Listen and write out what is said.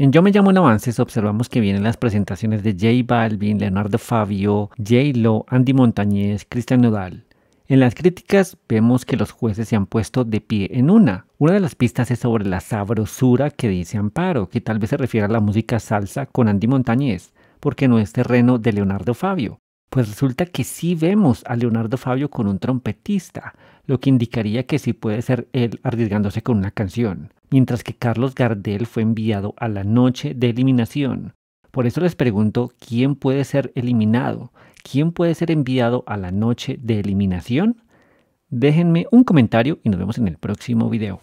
En Yo Me Llamo en Avances observamos que vienen las presentaciones de J Balvin, Leonardo Fabio, J Lo, Andy Montañez, Cristian Nodal. En las críticas vemos que los jueces se han puesto de pie en una. Una de las pistas es sobre la sabrosura que dice Amparo, que tal vez se refiere a la música salsa con Andy Montañez, porque no es terreno de Leonardo Fabio. Pues resulta que sí vemos a Leonardo Fabio con un trompetista, lo que indicaría que sí puede ser él arriesgándose con una canción, mientras que Carlos Gardel fue enviado a la noche de eliminación. Por eso les pregunto, ¿quién puede ser eliminado? ¿Quién puede ser enviado a la noche de eliminación? Déjenme un comentario y nos vemos en el próximo video.